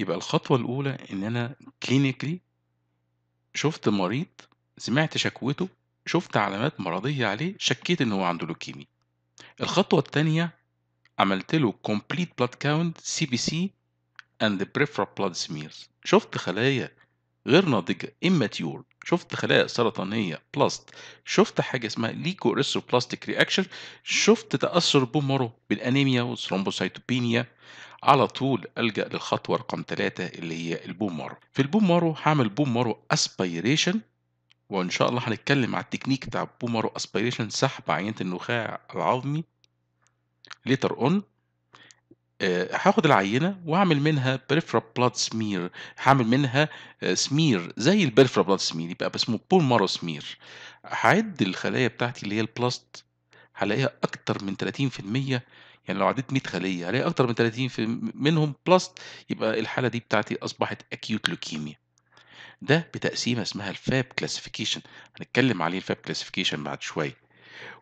يبقى الخطوة الأولى إن أنا clinically شفت مريض سمعت شكوته شفت علامات مرضية عليه شكيت إن هو عنده لوكيميا الخطوة الثانية عملت له complete blood count CBC and the peripheral blood smears شفت خلايا غير ناضجة immature شُفت خلايا سرطانية بلاست، شُفت حاجة اسمها ليكو بلاستيك ريأكشن، شُفت تأثُّر بومرو بالأنيميا والثرومبوسايتوبينيا، على طول ألجأ للخطوة رقم ثلاثه اللي هي البومرو مارو. في البومرو مارو بومرو اسبيريشن مارو وإن شاء الله هنتكلّم على التكنيك بتاع بومرو مارو سحب عينة النخاع العظمي later on. آه، هاخد العينة وأعمل منها بريفرا بلاد سمير هعمل منها سمير آه، زي البريفرا بلاد سمير يبقى اسمه بول مارو سمير هعد الخلايا بتاعتي اللي هي البلاست هلاقيها أكتر من 30% يعني لو عديت 100 خلية هلاقي أكتر من 30 في منهم بلاست يبقى الحالة دي بتاعتي أصبحت اكيوت لوكيميا ده بتقسيمة اسمها الفاب كلاسيفيكيشن هنتكلم عليه الفاب كلاسيفيكيشن بعد شوية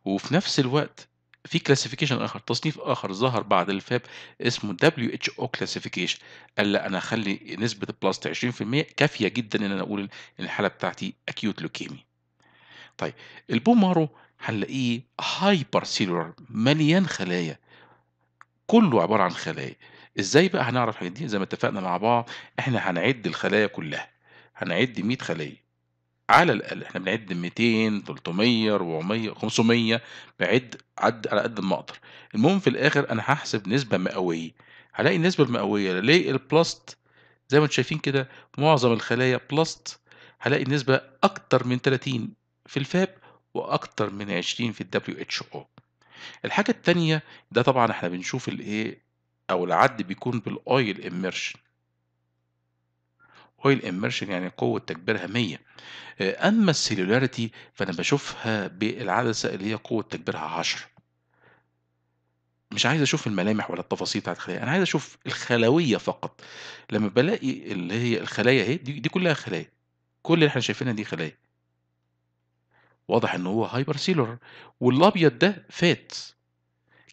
وفي نفس الوقت في كلاسيفيكيشن اخر تصنيف اخر ظهر بعد الفاب اسمه دبليو اتش او كلاسيفيكيشن قال لا انا اخلي نسبه البلاست 20% كافيه جدا ان انا اقول ان الحاله بتاعتي اكيوت لوكيميا طيب البومارو هنلاقيه هايبر سيلولار مليان خلايا كله عباره عن خلايا ازاي بقى هنعرف الحاجات دي زي ما اتفقنا مع بعض احنا هنعد الخلايا كلها هنعد 100 خليه على الأقل إحنا بنعد 200 300 400 500 بعد عد على قد ما أقدر المهم في الآخر أنا هحسب نسبة مئوية هلاقي النسبة المئوية للاقي البلاست زي ما انتم شايفين كده معظم الخلايا بلاست هلاقي النسبة أكتر من 30 في الفاب وأكتر من 20 في الدبليو اتش او الحاجة التانية ده طبعا احنا بنشوف الايه أو العد بيكون بالاويل اميرشن اويل اميرشن يعني قوه تكبيرها 100 آه، اما السيلولاريتي فانا بشوفها بالعدسه اللي هي قوه تكبيرها 10 مش عايز اشوف الملامح ولا التفاصيل بتاعت الخلايا انا عايز اشوف الخلويه فقط لما بلاقي اللي هي الخلايا اهي دي, دي كلها خلايا كل اللي احنا شايفينها دي خلايا واضح ان هو هايبر سيلولر والابيض ده فات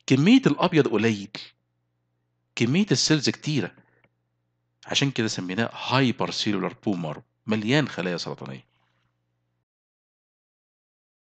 كميه الابيض قليل كميه السيلز كتيره عشان كده سميناه هايبر سيلولار بومر مليان خلايا سرطانية